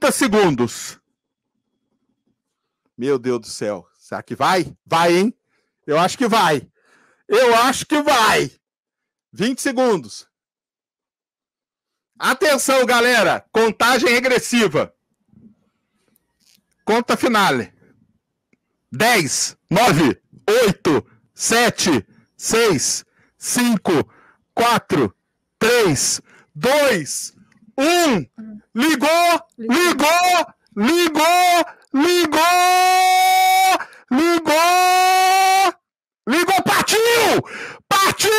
30 segundos. Meu Deus do céu. Será que vai? Vai, hein? Eu acho que vai. Eu acho que vai. 20 segundos. Atenção, galera. Contagem regressiva. Conta finale. 10, 9, 8, 7, 6, 5, 4, 3, 2, um. Ligou, ligou, ligou, ligou, ligou, ligou, partiu! Partiu!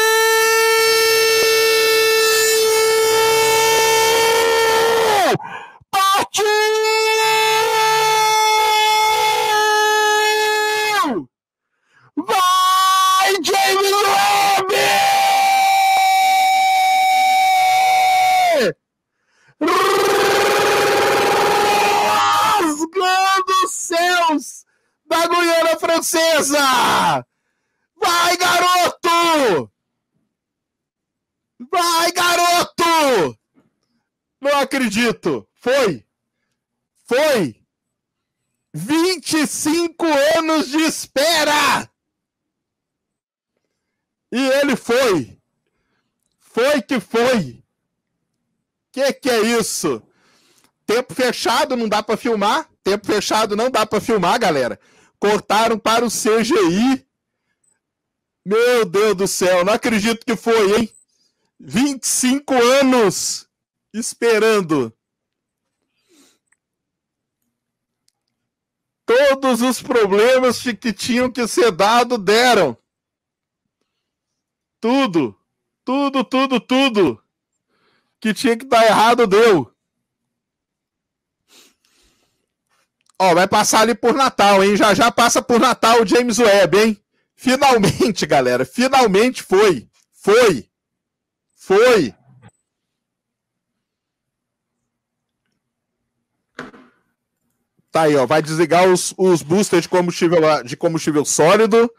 Vai, garoto! Vai, garoto! Não acredito! Foi! Foi! 25 anos de espera! E ele foi! Foi que foi! Que que é isso? Tempo fechado não dá para filmar? Tempo fechado não dá para filmar, galera cortaram para o CGI. Meu Deus do céu, não acredito que foi, hein? 25 anos esperando. Todos os problemas que tinham que ser dado deram. Tudo, tudo, tudo, tudo que tinha que dar errado deu. Ó, vai passar ali por Natal, hein? Já já passa por Natal o James Webb, hein? Finalmente, galera. Finalmente foi. Foi. Foi. Tá aí, ó. Vai desligar os, os boosters de combustível, de combustível sólido.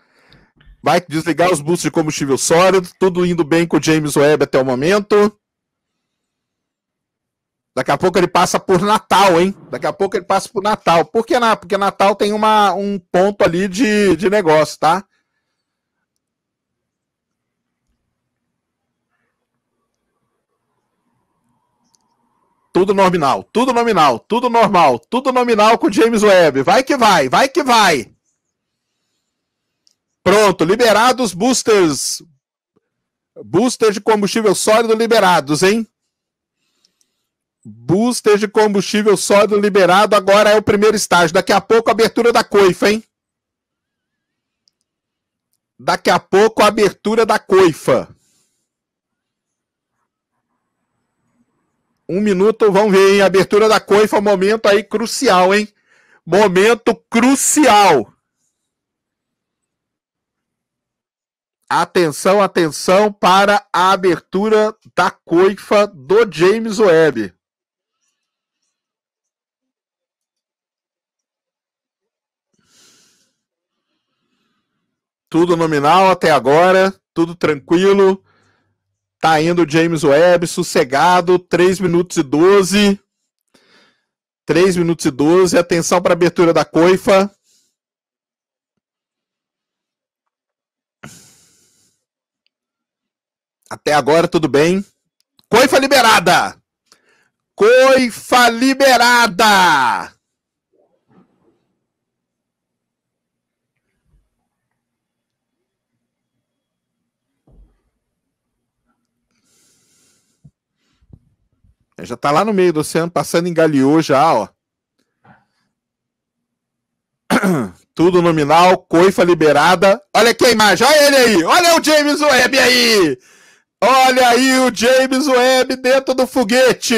Vai desligar os boosters de combustível sólido. Tudo indo bem com o James Webb até o momento. Daqui a pouco ele passa por Natal, hein? Daqui a pouco ele passa por Natal. Por que Natal? Porque Natal tem uma, um ponto ali de, de negócio, tá? Tudo nominal, tudo nominal, tudo normal, tudo nominal com James Webb. Vai que vai, vai que vai. Pronto, liberados boosters. Boosters de combustível sólido liberados, hein? Booster de combustível sólido liberado agora é o primeiro estágio. Daqui a pouco a abertura da coifa, hein? Daqui a pouco a abertura da coifa. Um minuto, vamos ver, hein? Abertura da coifa, momento aí crucial, hein? Momento crucial. Atenção, atenção para a abertura da coifa do James Webb. Tudo nominal até agora, tudo tranquilo. Tá indo o James Webb, sossegado, 3 minutos e 12. 3 minutos e 12. Atenção para a abertura da coifa. Até agora tudo bem. Coifa liberada! Coifa liberada! Já está lá no meio do oceano, passando em Galeô já, ó. Tudo nominal, coifa liberada. Olha aqui a imagem, olha ele aí, olha o James Webb aí. Olha aí o James Webb dentro do foguete.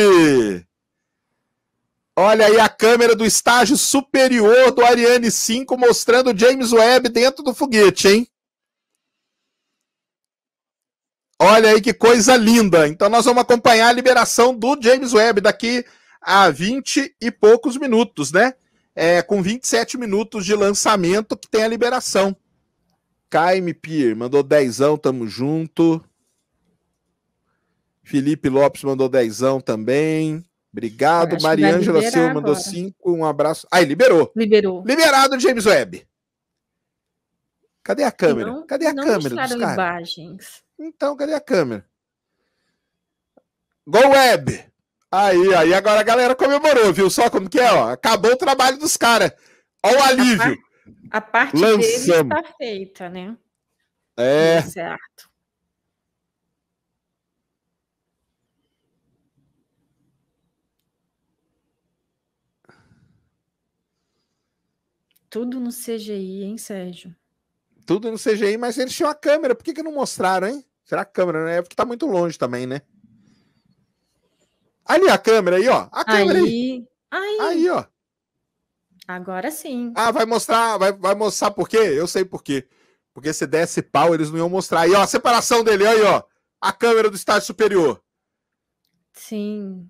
Olha aí a câmera do estágio superior do Ariane 5 mostrando o James Webb dentro do foguete, hein? Olha aí que coisa linda. Então nós vamos acompanhar a liberação do James Webb daqui a 20 e poucos minutos, né? É, com 27 minutos de lançamento que tem a liberação. Caime Pier mandou dezão, tamo junto. Felipe Lopes mandou dezão também. Obrigado. Mariângela Silva mandou agora. cinco. Um abraço. Aí, liberou. Liberou. Liberado, James Webb. Cadê a câmera? Não, Cadê a câmera dos caras? Então, cadê a câmera? Go Web! Aí, aí agora a galera comemorou, viu só como que é, ó. Acabou o trabalho dos caras. Olha o alívio. A, par... a parte Lançamos. dele está feita, né? É. certo. Tudo no CGI, hein, Sérgio? Tudo no CGI, mas eles tinham a câmera. Por que, que não mostraram, hein? Será a câmera, né? É porque tá muito longe também, né? Ali a câmera aí, ó. A câmera aí. Aí, aí. aí ó. Agora sim. Ah, vai mostrar, vai, vai mostrar por quê? Eu sei por quê. Porque se desse pau, eles não iam mostrar. Aí, ó, a separação dele, aí, ó. A câmera do estádio superior. Sim.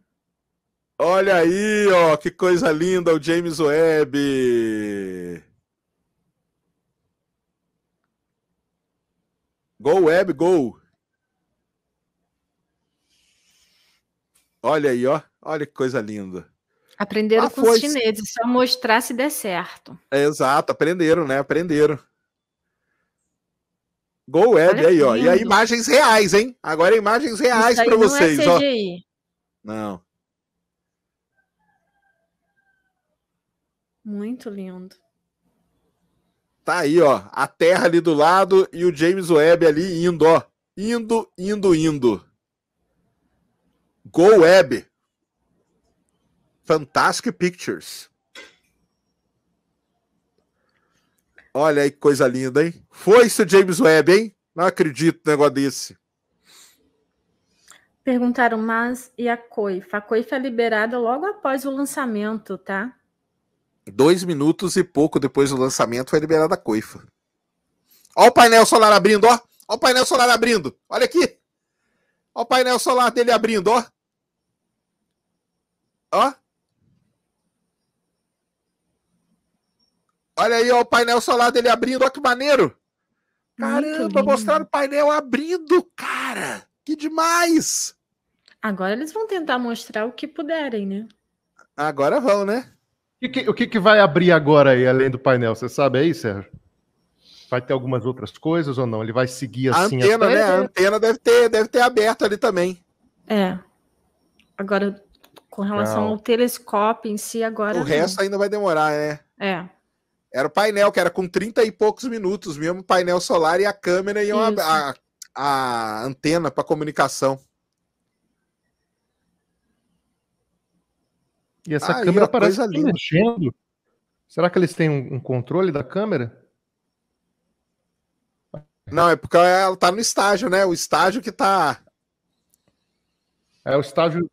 Olha aí, ó, que coisa linda, o James Webb. Go Web, go! Olha aí, ó. Olha que coisa linda. Aprenderam ah, com foi... os chineses, é só mostrar se der certo. É, exato, aprenderam, né? Aprenderam. Go Web Olha aí, ó. E aí, imagens reais, hein? Agora imagens reais para vocês, não é CGI. ó. Não. Muito lindo. Tá aí, ó. A terra ali do lado e o James Webb ali indo, ó. Indo, indo, indo. Go Web. Fantastic Pictures. Olha aí que coisa linda, hein? Foi isso, James Webb, hein? Não acredito no negócio desse. Perguntaram, mas e a COIFA? A COIFA é liberada logo após o lançamento, tá? Dois minutos e pouco depois do lançamento foi liberada a coifa. Olha o painel solar abrindo, ó. Olha o painel solar abrindo. Olha aqui. Olha o painel solar dele abrindo, ó. Ó. Olha aí, ó, o painel solar dele abrindo, ó que maneiro. Caramba, mostraram o painel abrindo, cara. Que demais. Agora eles vão tentar mostrar o que puderem, né? Agora vão, né? que, o que, que vai abrir agora aí, além do painel? Você sabe aí, Sérgio? Vai ter algumas outras coisas ou não? Ele vai seguir assim? A antena, até... né? A antena deve ter, deve ter aberto ali também. É. Agora, com relação não. ao telescópio em si, agora. O não. resto ainda vai demorar, né? É. Era o painel, que era com 30 e poucos minutos mesmo, painel solar e a câmera e a, a antena para comunicação. E essa ah, câmera e parece que tá mexendo. Será que eles têm um, um, controle da câmera? Não, é porque ela tá no estágio, né? O estágio que tá. É o estágio.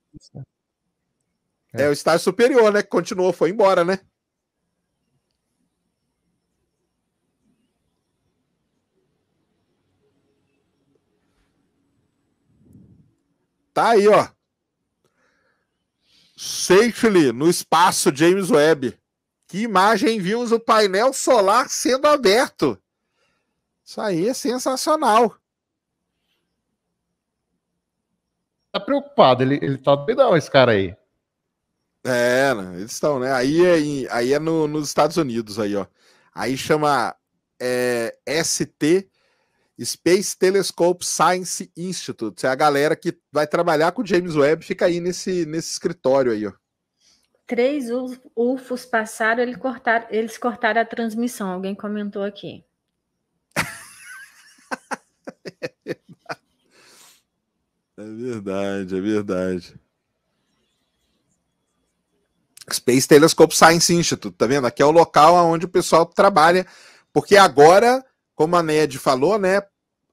É, é o estágio superior, né? Que continuou, foi embora, né? Tá aí, ó. Safely no espaço James Webb. Que imagem vimos o painel solar sendo aberto. Isso aí é sensacional. Tá preocupado, ele, ele tá doidão esse cara aí. É, né, eles estão, né? Aí é, em, aí é no, nos Estados Unidos aí, ó. Aí chama é, ST Space Telescope Science Institute. É a galera que vai trabalhar com o James Webb, fica aí nesse, nesse escritório aí, ó. Três UFOs passaram, ele cortar, eles cortaram a transmissão. Alguém comentou aqui. é verdade, é verdade. Space Telescope Science Institute, tá vendo? Aqui é o local onde o pessoal trabalha, porque agora como a Ned falou, né?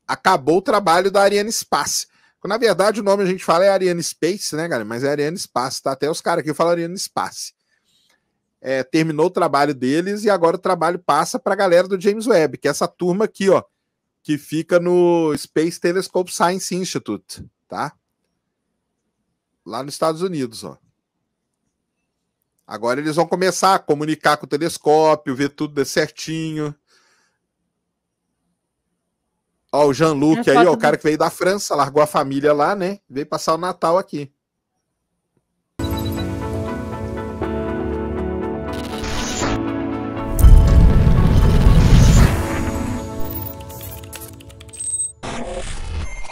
Acabou o trabalho da Ariane Space. Na verdade, o nome a gente fala é Ariane Space, né, galera? Mas é Ariane Space, tá? Até os caras aqui falam Ariane Space. É, terminou o trabalho deles e agora o trabalho passa para a galera do James Webb, que é essa turma aqui, ó, que fica no Space Telescope Science Institute, tá? Lá nos Estados Unidos, ó. Agora eles vão começar a comunicar com o telescópio, ver tudo certinho. Ó, o Jean-Luc aí, ó, o cara que veio da França, largou a família lá, né? Veio passar o Natal aqui.